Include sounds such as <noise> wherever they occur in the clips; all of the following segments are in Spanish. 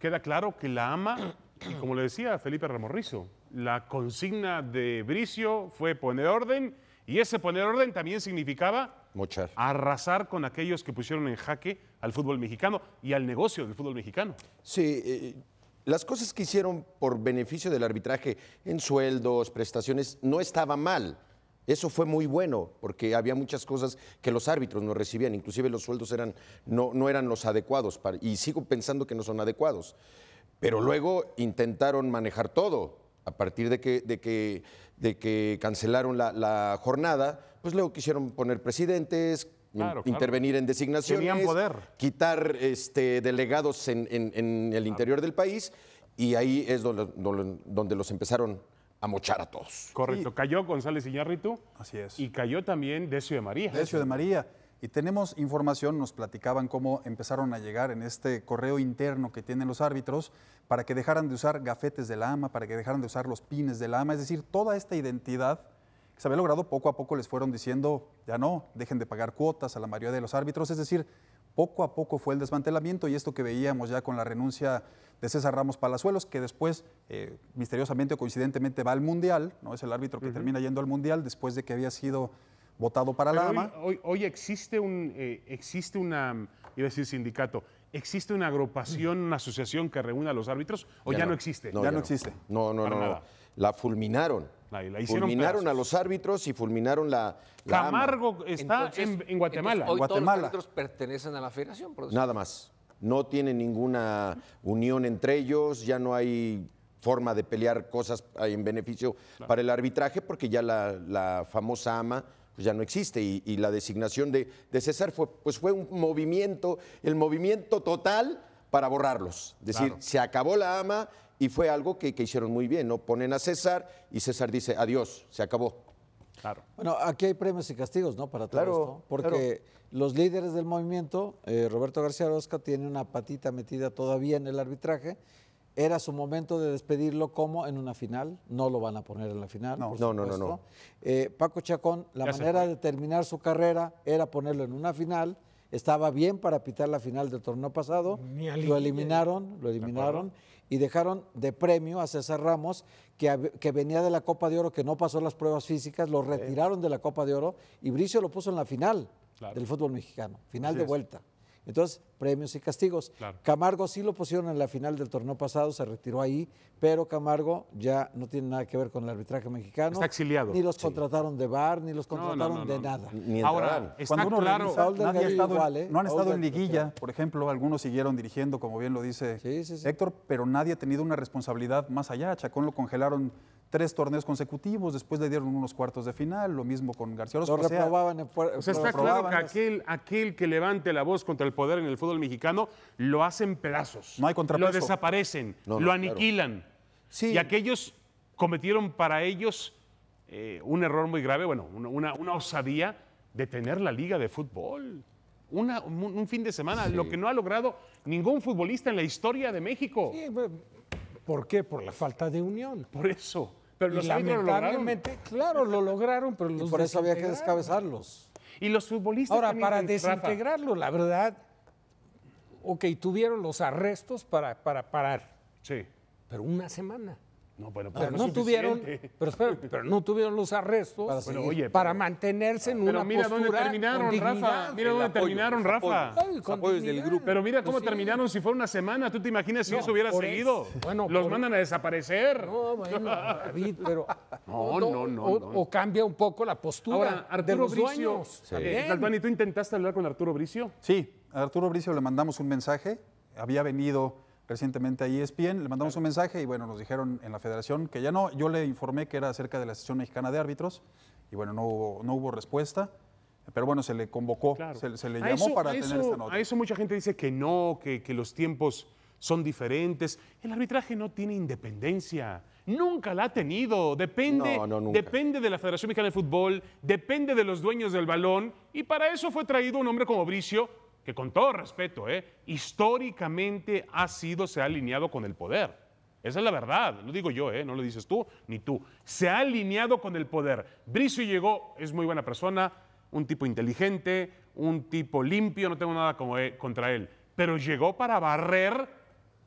queda claro que la ama y como le decía Felipe Ramorrizo, la consigna de Bricio fue poner orden y ese poner orden también significaba arrasar con aquellos que pusieron en jaque al fútbol mexicano y al negocio del fútbol mexicano. Sí, eh, las cosas que hicieron por beneficio del arbitraje en sueldos, prestaciones, no estaba mal. Eso fue muy bueno, porque había muchas cosas que los árbitros no recibían, inclusive los sueldos eran, no, no eran los adecuados, y sigo pensando que no son adecuados. Pero luego intentaron manejar todo. A partir de que, de que, de que cancelaron la, jornada, pues luego quisieron poner presidentes, intervenir en designaciones, poder. quitar este, delegados en, el interior del país y ahí es donde los empezaron a mochar a todos. Correcto. cayó González Iñárritu. Así es. Y cayó también Decio de María. Decio de María. Y tenemos información, nos platicaban cómo empezaron a llegar en este correo interno que tienen los árbitros para que dejaran de usar gafetes de lama, AMA, para que dejaran de usar los pines de lama. AMA, es decir, toda esta identidad que se había logrado poco a poco les fueron diciendo, ya no, dejen de pagar cuotas a la mayoría de los árbitros, es decir, poco a poco fue el desmantelamiento y esto que veíamos ya con la renuncia de César Ramos Palazuelos, que después, eh, misteriosamente o coincidentemente, va al Mundial, ¿no? Es el árbitro que termina yendo al Mundial después de que había sido votado para la AMA. Hoy, existe un, eh, existe una, iba a decir sindicato, ¿existe una agrupación, una asociación que reúna a los árbitros o ya, no. existe? ya, no, existe. No, no, para no. Nada la fulminaron. fulminaron a los árbitros y fulminaron la. Camargo está en, Guatemala. Guatemala. los árbitros pertenecen a la federación, Nada más. No tienen ninguna unión entre ellos, ya no hay forma de pelear cosas en beneficio para el arbitraje, porque ya la, famosa ama pues, ya no existe. Y, la designación de, César fue, pues fue un movimiento, el movimiento total para borrarlos. Es decir, se acabó la ama y fue algo que, hicieron muy bien, ¿no? Ponen a César y César dice, adiós, se acabó. Claro. Bueno, aquí hay premios y castigos, ¿no? Para todo claro, esto. Porque los líderes del movimiento, eh, Roberto García Rosca, tiene una patita metida todavía en el arbitraje. Era su momento de despedirlo como en una final. No lo van a poner en la final. No, no, no, no, eh, Paco Chacón, la manera de terminar su carrera era ponerlo en una final. Estaba bien para pitar la final del torneo pasado. Lo eliminaron, lo eliminaron y dejaron de premio a César Ramos, que, que, venía de la Copa de Oro, que no pasó las pruebas físicas, lo retiraron de la Copa de Oro y Bricio lo puso en la final del fútbol mexicano, final de vuelta. Entonces, premios y castigos. Camargo sí lo pusieron en la final del torneo pasado, se retiró ahí, pero Camargo ya no tiene nada que ver con el arbitraje mexicano. Está exiliado. Ni los contrataron de bar, ni los contrataron de nada. Ahora, claro. ¿eh? no han estado en liguilla, por ejemplo, algunos siguieron dirigiendo, como bien lo dice Héctor, pero nadie ha tenido una responsabilidad más allá. Chacón lo congelaron tres torneos consecutivos, después le dieron unos cuartos de final, lo mismo con García Orozco. Lo reprobaban. está claro que aquel, que levante la voz contra el poder en el fútbol mexicano lo hacen pedazos. No hay contrapeso. Lo desaparecen, lo aniquilan. Sí. Y aquellos cometieron para ellos eh, un error muy grave, bueno, una, una, osadía de tener la liga de fútbol. un, fin de semana, lo que no ha logrado ningún futbolista en la historia de México. Sí, ¿Por qué? Por la falta de unión. Por eso. Pero los lamentablemente, lo claro, lo lograron, pero los y por eso había que descabezarlos. Y los futbolistas. Ahora, para eh, desintegrarlo, la verdad, ok, tuvieron los arrestos para, para parar. Sí. Pero una semana. No, pero, no, tuvieron, pero, pero, no tuvieron los arrestos para, oye, para mantenerse en una mira dónde terminaron, Rafa. Mira dónde terminaron, Rafa. del grupo. Pero mira cómo pues terminaron si fue una semana. ¿Tú te imaginas si eso hubiera seguido? Bueno, los mandan a desaparecer. No, bueno, David, pero. <laughs> no, no, no, o, cambia un poco la postura. Arturo Bricio. Sí. ¿tú intentaste hablar con Arturo Bricio? Sí, a Arturo Bricio le mandamos un mensaje. Había venido recientemente es ESPN, le mandamos un mensaje y bueno, nos dijeron en la federación que ya no, yo le informé que era acerca de la sesión mexicana de árbitros y bueno, no hubo, respuesta. Pero bueno, se le convocó, se, le llamó para tener esta nota. A eso mucha gente dice que no, que, los tiempos son diferentes. El arbitraje no tiene independencia. Nunca la ha tenido. Depende, depende de la Federación Mexicana de Fútbol, depende de los dueños del balón. Y para eso fue traído un hombre como Bricio, con todo respeto, ¿eh? históricamente ha sido, se ha alineado con el poder. Esa es la verdad, lo digo yo, ¿eh? no lo dices tú ni tú. Se ha alineado con el poder. Bricio llegó, es muy buena persona, un tipo inteligente, un tipo limpio, no tengo nada eh, contra él, pero llegó para barrer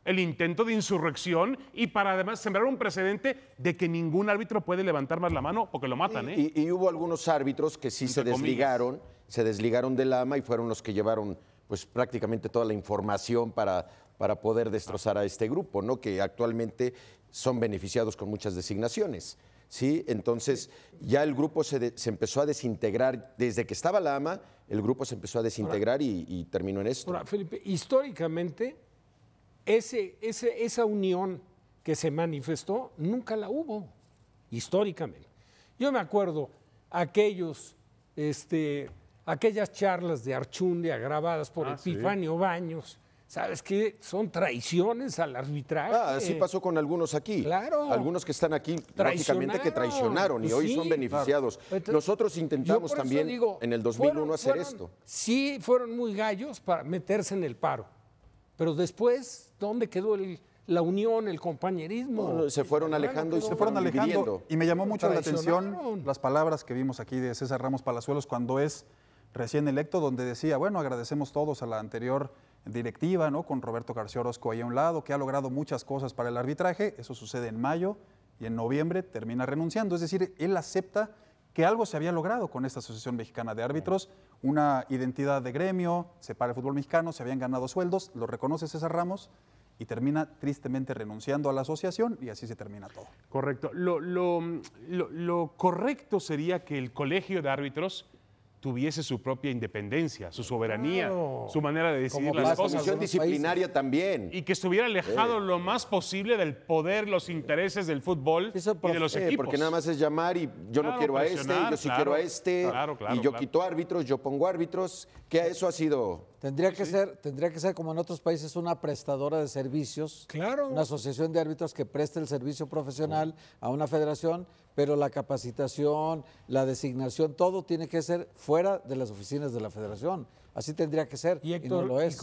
el intento de insurrección y para además sembrar un precedente de que ningún árbitro puede levantar más la mano porque lo matan. Y, hubo algunos árbitros que sí se desligaron, se desligaron del ama y fueron los que llevaron pues prácticamente toda la información para, para poder destrozar a este grupo, ¿no? Que actualmente son beneficiados con muchas designaciones. ¿sí? Entonces ya el grupo se, empezó a desintegrar, desde que estaba la AMA, el grupo se empezó a desintegrar y, terminó en esto. Felipe, históricamente ese, esa unión que se manifestó nunca la hubo, históricamente. Yo me acuerdo aquellos este, aquellas charlas de Archundia grabadas por ah, Epifanio Baños. ¿Sabes qué? Son traiciones al arbitraje. Ah, así pasó con algunos aquí. Claro. Algunos que están aquí prácticamente que traicionaron y hoy son beneficiados. Nosotros intentamos también en el 2001 hacer esto. Sí, fueron muy gallos para meterse en el paro. Pero después, ¿dónde quedó la unión, el compañerismo. Pues, se fueron alejando y se, fueron, alejando. Y me llamó mucho la atención las palabras que vimos aquí de César Ramos Palazuelos cuando es recién electo, donde decía, bueno, agradecemos todos a la anterior directiva, ¿no? Con Roberto García Orozco ahí a un lado, que ha logrado muchas cosas para el arbitraje, eso sucede en mayo y en noviembre termina renunciando, es decir, él acepta que algo se había logrado con esta Asociación Mexicana de Árbitros, una identidad de gremio, se para el fútbol mexicano, se habían ganado sueldos, lo reconoce César Ramos, y termina tristemente renunciando a la asociación y así se termina todo. Correcto. lo, correcto sería que el colegio de árbitros tuviese su propia independencia, su soberanía, su manera de decidir las cosas. disciplinaria también. Y que estuviera alejado lo más posible del poder, los intereses del fútbol Eso y de los equipos. Porque nada más es llamar y yo no quiero a este, yo sí quiero a este, y yo quito árbitros, yo pongo árbitros, ¿Qué a eso ha sido... Tendría que, ser, tendría que ser como en otros países una prestadora de servicios, claro. una asociación de árbitros que preste el servicio profesional oh. a una federación pero la capacitación, la designación, todo tiene que ser fuera de las oficinas de la federación. Así tendría que ser y, no lo es.